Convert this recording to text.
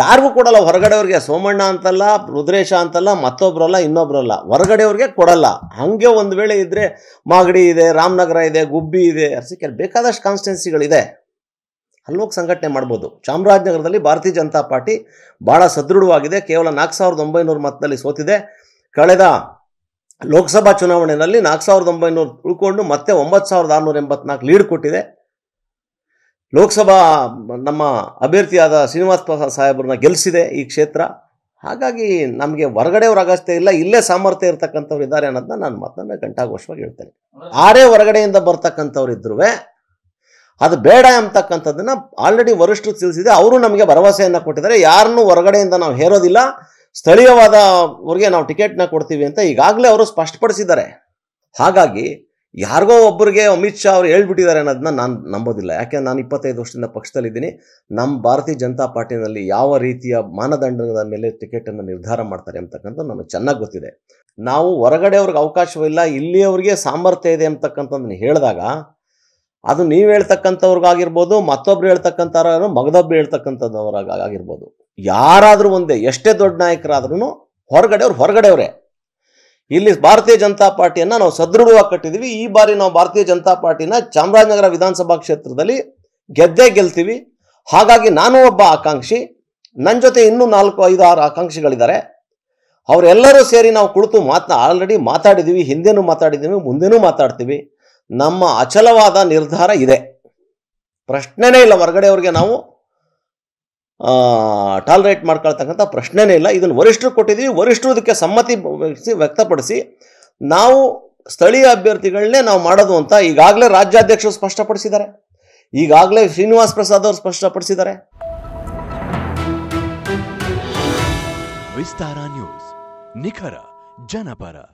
ಯಾರಿಗೂ ಕೊಡಲ್ಲ ಹೊರಗಡೆಯವ್ರಿಗೆ ಸೋಮಣ್ಣ ಅಂತಲ್ಲ ರುದ್ರೇಶ ಅಂತಲ್ಲ ಮತ್ತೊಬ್ಬರಲ್ಲ ಇನ್ನೊಬ್ಬರಲ್ಲ ಹೊರಗಡೆಯವ್ರಿಗೆ ಕೊಡಲ್ಲ ಹಾಗೆ ಒಂದು ವೇಳೆ ಇದ್ದರೆ ಮಾಗಡಿ ಇದೆ ರಾಮನಗರ ಇದೆ ಗುಬ್ಬಿ ಇದೆ ಅರ್ಸಿಕೆರೆ ಬೇಕಾದಷ್ಟು ಕಾನ್ಸ್ಟಿಟ್ಯೂನ್ಸಿಗಳಿದೆ ಅಲ್ಲೋಗಿ ಸಂಘಟನೆ ಮಾಡ್ಬೋದು ಚಾಮರಾಜನಗರದಲ್ಲಿ ಭಾರತೀಯ ಜನತಾ ಪಾರ್ಟಿ ಭಾಳ ಸದೃಢವಾಗಿದೆ ಕೇವಲ ನಾಲ್ಕು ಸಾವಿರದ ಒಂಬೈನೂರು ಮತದಲ್ಲಿ ಸೋತಿದೆ ಕಳೆದ ಲೋಕಸಭಾ ಚುನಾವಣೆಯಲ್ಲಿ ನಾಲ್ಕು ಸಾವಿರದ ಒಂಬೈನೂರು ಉಳ್ಕೊಂಡು ಮತ್ತೆ ಒಂಬತ್ತು ಸಾವಿರದ ಆರುನೂರ ಎಂಬತ್ನಾಲ್ಕು ಲೀಡ್ ಕೊಟ್ಟಿದೆ ಲೋಕಸಭಾ ನಮ್ಮ ಅಭ್ಯರ್ಥಿಯಾದ ಶ್ರೀನಿವಾಸ ಪ್ರಸಾದ್ ಸಾಹೇಬ್ರನ್ನ ಗೆಲ್ಲಿಸಿದೆ ಈ ಕ್ಷೇತ್ರ ಹಾಗಾಗಿ ನಮಗೆ ಹೊರಗಡೆಯವ್ರ ಅಗತ್ಯ ಇಲ್ಲ ಇಲ್ಲೇ ಸಾಮರ್ಥ್ಯ ಇರ್ತಕ್ಕಂಥವ್ರು ಇದ್ದಾರೆ ಅನ್ನೋದನ್ನ ನಾನು ಮತ್ತೊಮ್ಮೆ ಘಂಟಾಘೋಷವಾಗಿ ಹೇಳ್ತೇನೆ ಆರೇ ಹೊರಗಡೆಯಿಂದ ಬರ್ತಕ್ಕಂಥವ್ರು ಇದ್ರೂ ಅದು ಬೇಡ ಅಂತಕ್ಕಂಥದ್ದನ್ನು ಆಲ್ರೆಡಿ ವರಿಷ್ಠರು ತಿಳಿಸಿದೆ ಅವರು ನಮಗೆ ಭರವಸೆಯನ್ನು ಕೊಟ್ಟಿದ್ದಾರೆ ಯಾರನ್ನೂ ಹೊರಗಡೆಯಿಂದ ನಾವು ಹೇರೋದಿಲ್ಲ ಸ್ಥಳೀಯವಾದವರಿಗೆ ನಾವು ಟಿಕೆಟ್ನ ಕೊಡ್ತೀವಿ ಅಂತ ಈಗಾಗಲೇ ಅವರು ಸ್ಪಷ್ಟಪಡಿಸಿದ್ದಾರೆ ಹಾಗಾಗಿ ಯಾರಿಗೋ ಒಬ್ಬರಿಗೆ ಅಮಿತ್ ಶಾ ಅವ್ರು ಹೇಳ್ಬಿಟ್ಟಿದ್ದಾರೆ ಅನ್ನೋದನ್ನ ನಾನು ನಂಬೋದಿಲ್ಲ ಯಾಕೆಂದ್ರೆ ನಾನು ಇಪ್ಪತ್ತೈದು ವರ್ಷದಿಂದ ಪಕ್ಷದಲ್ಲಿದ್ದೀನಿ ನಮ್ಮ ಭಾರತೀಯ ಜನತಾ ಪಾರ್ಟಿನಲ್ಲಿ ಯಾವ ರೀತಿಯ ಮಾನದಂಡದ ಮೇಲೆ ಟಿಕೆಟನ್ನು ನಿರ್ಧಾರ ಮಾಡ್ತಾರೆ ಅಂತಕ್ಕಂಥ ನಮಗೆ ಚೆನ್ನಾಗಿ ಗೊತ್ತಿದೆ ನಾವು ಹೊರಗಡೆ ಅವ್ರಿಗೆ ಅವಕಾಶವಿಲ್ಲ ಇಲ್ಲಿಯವ್ರಿಗೆ ಸಾಮರ್ಥ್ಯ ಇದೆ ಅಂತಕ್ಕಂಥದ್ದನ್ನು ಹೇಳಿದಾಗ ಅದು ನೀವು ಹೇಳ್ತಕ್ಕಂಥವ್ರಿಗಾಗಿರ್ಬೋದು ಮತ್ತೊಬ್ರು ಹೇಳ್ತಕ್ಕಂಥವ್ರು ಮಗದೊಬ್ರು ಹೇಳ್ತಕ್ಕಂಥದ್ದವ್ರಾಗ ಆಗಿರ್ಬೋದು ಯಾರಾದರೂ ಒಂದೇ ಎಷ್ಟೇ ದೊಡ್ಡ ನಾಯಕರಾದ್ರೂ ಹೊರಗಡೆ ಅವ್ರು ಹೊರಗಡೆಯವರೇ ಇಲ್ಲಿ ಭಾರತೀಯ ಜನತಾ ಪಾರ್ಟಿಯನ್ನು ನಾವು ಸದೃಢವಾಗಿ ಕಟ್ಟಿದ್ದೀವಿ ಈ ಬಾರಿ ನಾವು ಭಾರತೀಯ ಜನತಾ ಪಾರ್ಟಿನ ಚಾಮರಾಜನಗರ ವಿಧಾನಸಭಾ ಕ್ಷೇತ್ರದಲ್ಲಿ ಗೆದ್ದೇ ಗೆಲ್ತೀವಿ ಹಾಗಾಗಿ ನಾನು ಒಬ್ಬ ಆಕಾಂಕ್ಷಿ ನನ್ನ ಜೊತೆ ಇನ್ನೂ ನಾಲ್ಕು ಐದು ಆರು ಆಕಾಂಕ್ಷಿಗಳಿದ್ದಾರೆ ಅವರೆಲ್ಲರೂ ಸೇರಿ ನಾವು ಕುಳಿತು ಮಾತನ್ನ ಆಲ್ರೆಡಿ ಮಾತಾಡಿದ್ದೀವಿ ಹಿಂದೆನೂ ಮಾತಾಡಿದ್ದೀವಿ ಮುಂದೆನೂ ಮಾತಾಡ್ತೀವಿ ನಮ್ಮ ಅಚಲವಾದ ನಿರ್ಧಾರ ಇದೆ ಪ್ರಶ್ನೆನೇ ಇಲ್ಲ ಹೊರಗಡೆಯವ್ರಿಗೆ ನಾವು ಟಾಲರೇಟ್ ಮಾಡ್ಕೊಳ್ತಕ್ಕಂಥ ಪ್ರಶ್ನೆನೇ ಇಲ್ಲ ಇದನ್ನು ವರಿಷ್ಠರು ಕೊಟ್ಟಿದ್ದೀವಿ ವರಿಷ್ಠರು ಇದಕ್ಕೆ ಸಮ್ಮತಿ ವ್ಯಕ್ತಪಡಿಸಿ ನಾವು ಸ್ಥಳೀಯ ಅಭ್ಯರ್ಥಿಗಳನ್ನೇ ನಾವು ಮಾಡೋದು ಅಂತ ಈಗಾಗಲೇ ರಾಜ್ಯಾಧ್ಯಕ್ಷರು ಸ್ಪಷ್ಟಪಡಿಸಿದ್ದಾರೆ ಈಗಾಗಲೇ ಶ್ರೀನಿವಾಸ್ ಪ್ರಸಾದ್ ಅವರು ಸ್ಪಷ್ಟಪಡಿಸಿದ್ದಾರೆ ವಿಸ್ತಾರ ನ್ಯೂಸ್ ನಿಖರ ಜನಪರ